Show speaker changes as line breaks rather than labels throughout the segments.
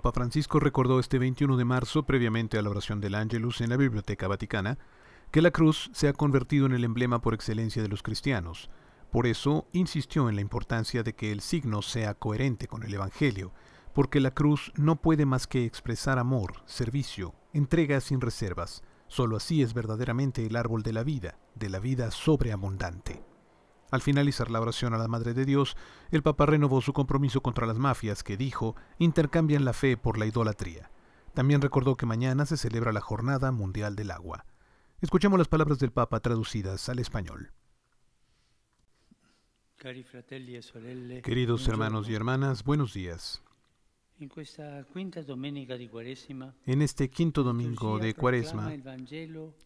Papa Francisco recordó este 21 de marzo, previamente a la oración del Ángelus en la Biblioteca Vaticana, que la cruz se ha convertido en el emblema por excelencia de los cristianos. Por eso insistió en la importancia de que el signo sea coherente con el Evangelio, porque la cruz no puede más que expresar amor, servicio, entrega sin reservas. Solo así es verdaderamente el árbol de la vida, de la vida sobreabundante. Al finalizar la oración a la Madre de Dios, el Papa renovó su compromiso contra las mafias que dijo intercambian la fe por la idolatría. También recordó que mañana se celebra la Jornada Mundial del Agua. Escuchemos las palabras del Papa traducidas al español.
E Queridos hermanos y
hermanas, buenos días. En este quinto domingo de Cuaresma,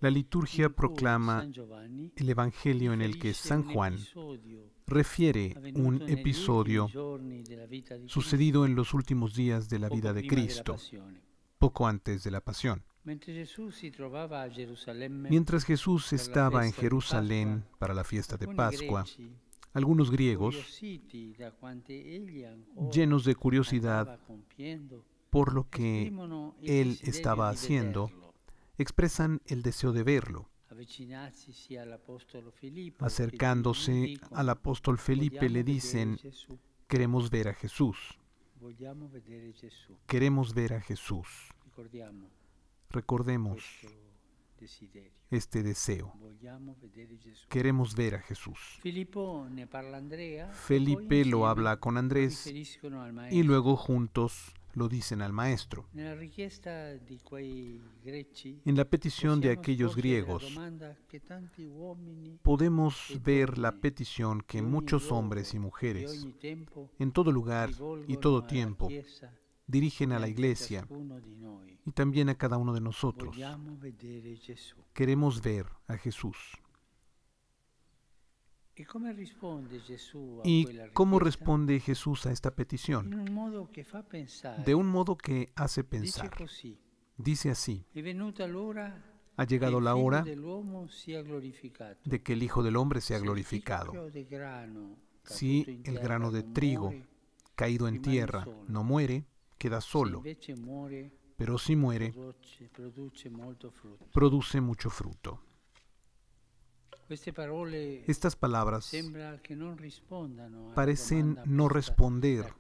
la liturgia proclama el Evangelio en el que San Juan refiere un episodio
sucedido en
los últimos días de la vida de Cristo, poco antes de la pasión.
Mientras Jesús estaba en Jerusalén
para la fiesta de Pascua, algunos griegos, oh, llenos de curiosidad por lo que él estaba haciendo, expresan el deseo de verlo.
Acercándose
al apóstol Felipe le dicen, queremos ver a Jesús.
Queremos ver a Jesús.
Recordemos
este deseo. Queremos
ver a Jesús.
Felipe lo habla
con Andrés y luego juntos lo dicen al maestro.
En la petición de aquellos griegos
podemos e ver la petición que muchos hombres y mujeres en todo lugar y todo tiempo dirigen a la iglesia y también a cada uno de nosotros. Queremos ver a Jesús.
¿Y cómo responde
Jesús a esta petición? De un modo que hace pensar. Dice así,
ha llegado la hora de que el Hijo del Hombre sea glorificado.
Si el grano de trigo caído en tierra no muere, queda solo,
pero si muere,
produce mucho fruto.
Estas palabras parecen no responder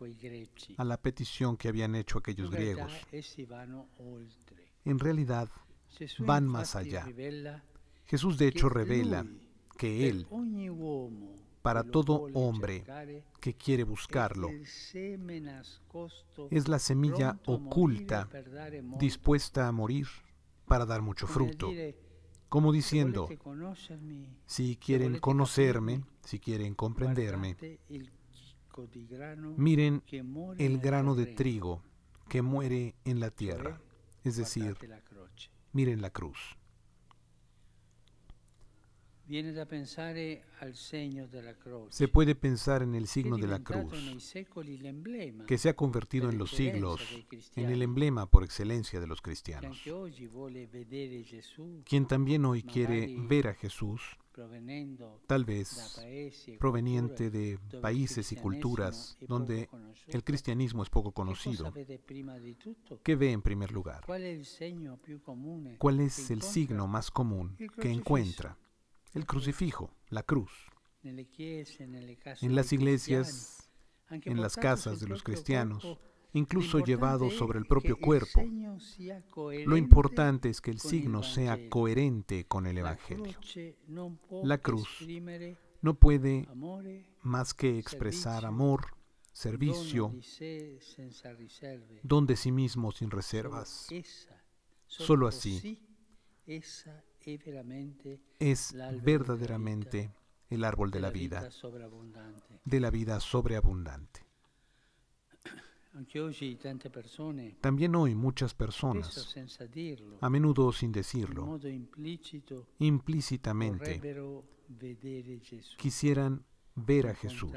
a la
petición que habían hecho aquellos griegos. En realidad, van más allá. Jesús de hecho revela que Él,
para todo hombre que quiere buscarlo. Es la semilla oculta
dispuesta a morir para dar mucho fruto. Como diciendo, si quieren conocerme, si quieren comprenderme,
miren el grano de
trigo que muere en la tierra, es decir, miren la cruz.
Eh, se puede pensar en el signo de la cruz, que se ha convertido en los siglos en el
emblema por excelencia de los cristianos.
Quien también hoy quiere ver a Jesús,
tal vez proveniente de países y culturas donde el cristianismo es poco conocido,
¿qué ve en primer lugar? ¿Cuál es el signo más común que encuentra?
el crucifijo, la cruz.
En las iglesias, en las casas de los cristianos, incluso llevado sobre el propio cuerpo, lo importante es que el signo sea
coherente con el Evangelio. La cruz no puede más que expresar amor, servicio,
donde sí mismo sin reservas. Solo así, es verdaderamente
el árbol de la vida, de la vida sobreabundante. También hoy muchas personas, a menudo sin decirlo, implícitamente quisieran ver a Jesús,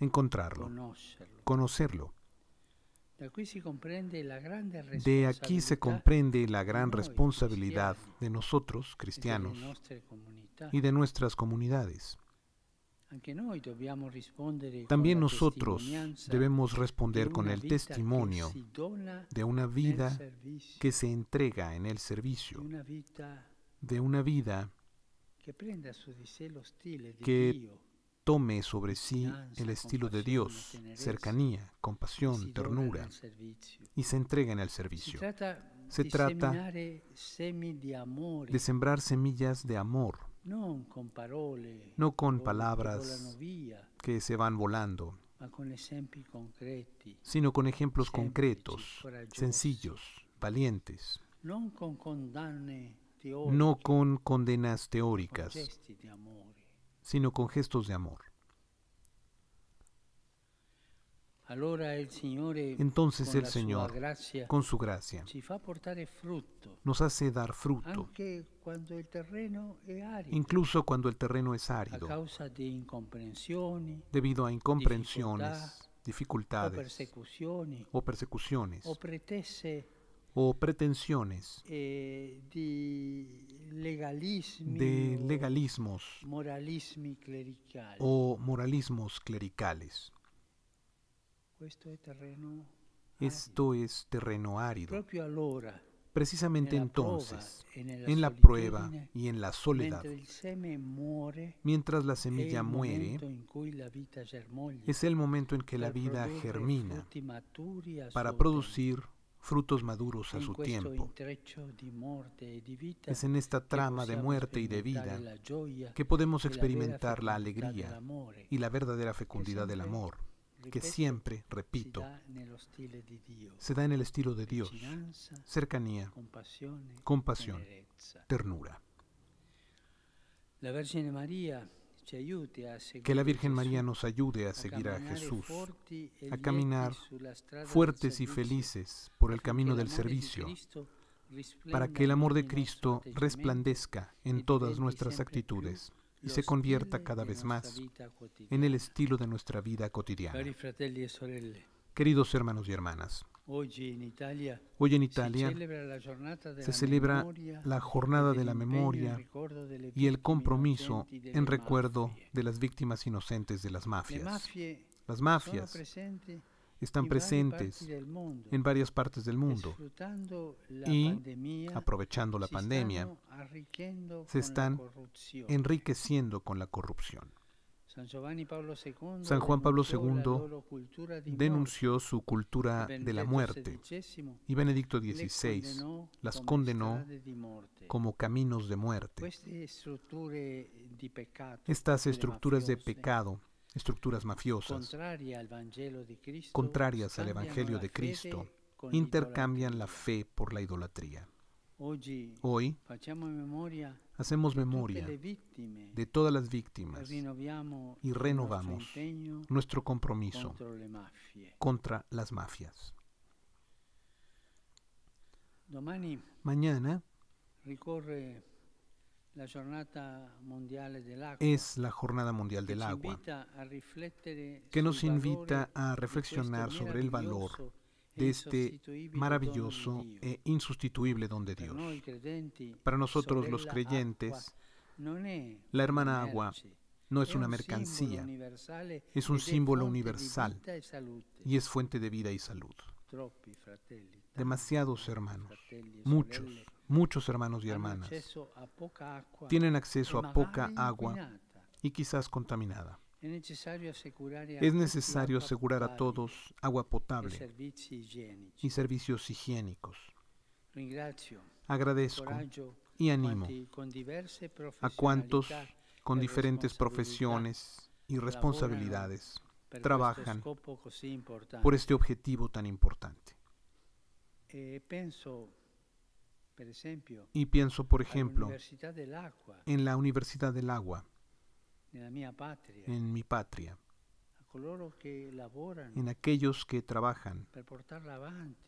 encontrarlo, conocerlo
de aquí se comprende la gran responsabilidad
de nosotros, cristianos, y de nuestras comunidades.
También nosotros debemos responder con el testimonio de una vida
que se entrega en el servicio, de una vida que tome sobre sí el estilo de Dios, cercanía, compasión, ternura, y se entrega en el servicio. Se trata
de eh, eh.
sembrar semillas de amor, no con palabras que se van volando, sino con ejemplos concretos, sencillos, valientes, no con condenas teóricas, sino con gestos de amor.
Entonces el Señor, eh, con
su gracia, nos hace dar fruto, incluso cuando el terreno es árido, debido a incomprensiones, dificultades o persecuciones, o o pretensiones
eh, de, legalismos
o moralismos clericales. Esto es terreno árido. Precisamente entonces, en, la prueba y en la soledad,
mientras la semilla muere,
es el momento en que la vida germina para producir frutos maduros a su tiempo.
Es en esta trama de muerte y de vida que podemos experimentar la alegría y la verdadera fecundidad del amor, que siempre, repito, se da en el estilo de Dios, cercanía, compasión, ternura. Que la Virgen María nos ayude a seguir a Jesús, a caminar fuertes y felices por el camino del servicio, para que el amor
de Cristo resplandezca en todas nuestras actitudes y se convierta cada vez más en el estilo de nuestra vida cotidiana. Queridos hermanos y hermanas,
hoy en Italia, se celebra la, jornada de la memoria y el compromiso en recuerdo
de las víctimas inocentes de las mafias. Las mafias están presentes en varias partes del mundo
y, aprovechando la pandemia, se están
enriqueciendo con la corrupción.
San Juan Pablo II denunció
su cultura de la muerte y Benedicto XVI las condenó como caminos de muerte.
Pues Estas estructuras de ¿eh? pecado,
estructuras mafiosas,
contrarias al Evangelio de Cristo, intercambian
la fe por la idolatría. Hoy
hacemos memoria de todas las víctimas y renovamos nuestro compromiso
contra las mafias. Mañana
es la Jornada Mundial del Agua, que nos invita a reflexionar sobre el valor de este maravilloso
e insustituible don de Dios.
Para nosotros los creyentes, la hermana agua no es una mercancía, es un símbolo universal
y es fuente de vida y salud. Demasiados hermanos, e muchos, muchos hermanos y hermanas
tienen acceso a poca e agua
y quizás contaminada.
Es necesario asegurar a todos
agua potable y servicios higiénicos.
Agradezco y animo a cuantos con diferentes profesiones y responsabilidades trabajan pues, por este
objetivo tan importante.
Eh, y pienso, por ejemplo, en
la Universidad del Agua,
en mi patria, en
aquellos que trabajan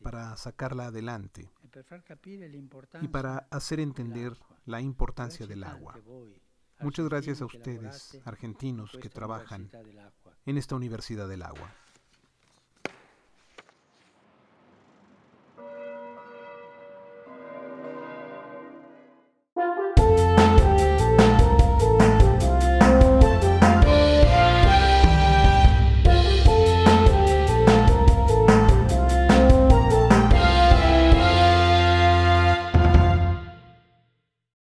para sacarla adelante
e y para
hacer entender la importancia del agua. Muchas gracias a ustedes, argentinos, que trabajan en esta Universidad del Agua.